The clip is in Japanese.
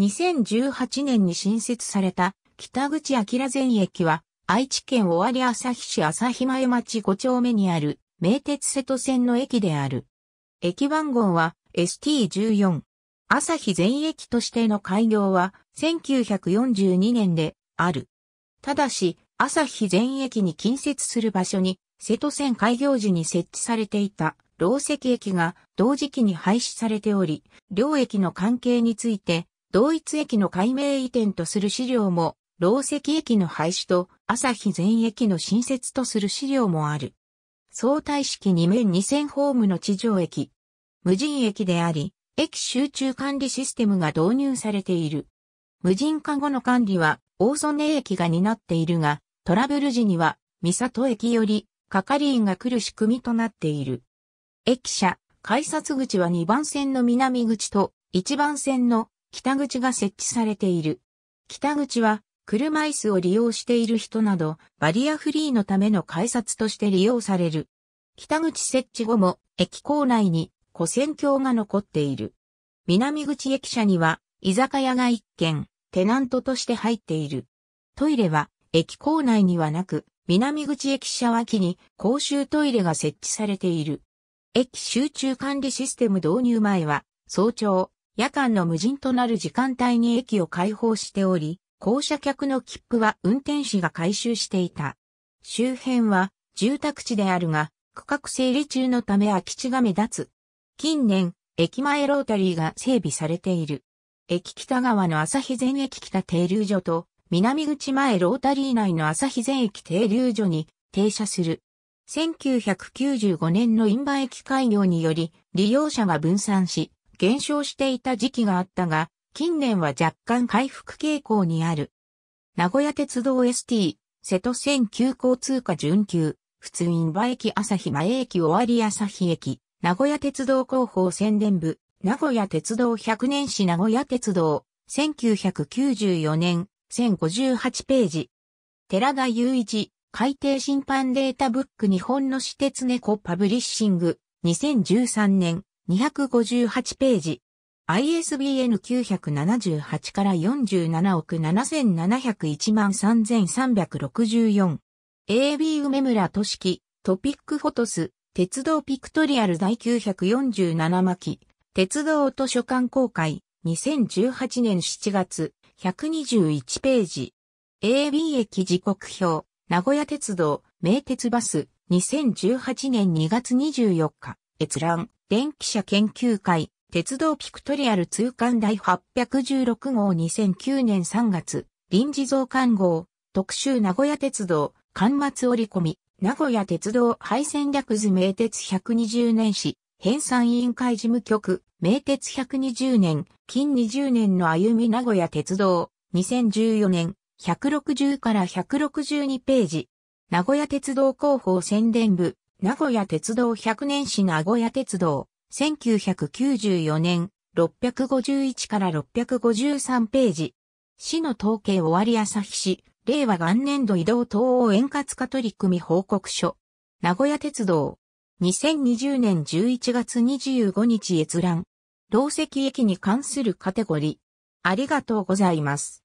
2018年に新設された北口明前駅は愛知県尾張旭市旭前町5丁目にある名鉄瀬戸線の駅である。駅番号は ST14。朝日全駅としての開業は1942年である。ただし、朝日全駅に近接する場所に瀬戸線開業時に設置されていた老石駅が同時期に廃止されており、両駅の関係について同一駅の改名移転とする資料も、老石駅の廃止と、朝日全駅の新設とする資料もある。相対式2面2000ホームの地上駅。無人駅であり、駅集中管理システムが導入されている。無人化後の管理は、大曽根駅が担っているが、トラブル時には、三里駅より、係員が来る仕組みとなっている。駅舎、改札口は2番線の南口と1番線の北口が設置されている。北口は、車椅子を利用している人など、バリアフリーのための改札として利用される。北口設置後も、駅構内に、古戦橋が残っている。南口駅舎には、居酒屋が一軒、テナントとして入っている。トイレは、駅構内にはなく、南口駅舎脇に公衆トイレが設置されている。駅集中管理システム導入前は、早朝、夜間の無人となる時間帯に駅を開放しており、降車客の切符は運転士が回収していた。周辺は住宅地であるが、区画整理中のため空き地が目立つ。近年、駅前ロータリーが整備されている。駅北側の朝日前駅北停留所と、南口前ロータリー内の朝日前駅停留所に停車する。1995年のインバ駅開業により利用者が分散し、減少していた時期があったが、近年は若干回復傾向にある。名古屋鉄道 ST、瀬戸線急行通過準急、普通院場駅朝日前駅終わり朝日駅、名古屋鉄道広報宣伝部、名古屋鉄道100年史名古屋鉄道、1994年、1058ページ。寺田雄一、海底審判データブック日本の私鉄猫パブリッシング、2013年、258ページ。ISBN 978から47億7701万3364。AB 梅村俊樹、トピックフォトス、鉄道ピクトリアル第947巻、鉄道図書館公開、2018年7月、121ページ。AB 駅時刻表、名古屋鉄道、名鉄バス、2018年2月24日、閲覧。電気車研究会、鉄道ピクトリアル通貫第816号2009年3月、臨時増刊号、特集名古屋鉄道、刊末折り込み、名古屋鉄道廃線略図名鉄120年史、編纂委員会事務局、名鉄120年、近20年の歩み名古屋鉄道、2014年、160から162ページ。名古屋鉄道広報宣伝部、名古屋鉄道100年史名古屋鉄道、1994年、651から653ページ。市の統計終わり朝日市、令和元年度移動等を円滑化取り組み報告書。名古屋鉄道、2020年11月25日閲覧。同石駅に関するカテゴリー。ありがとうございます。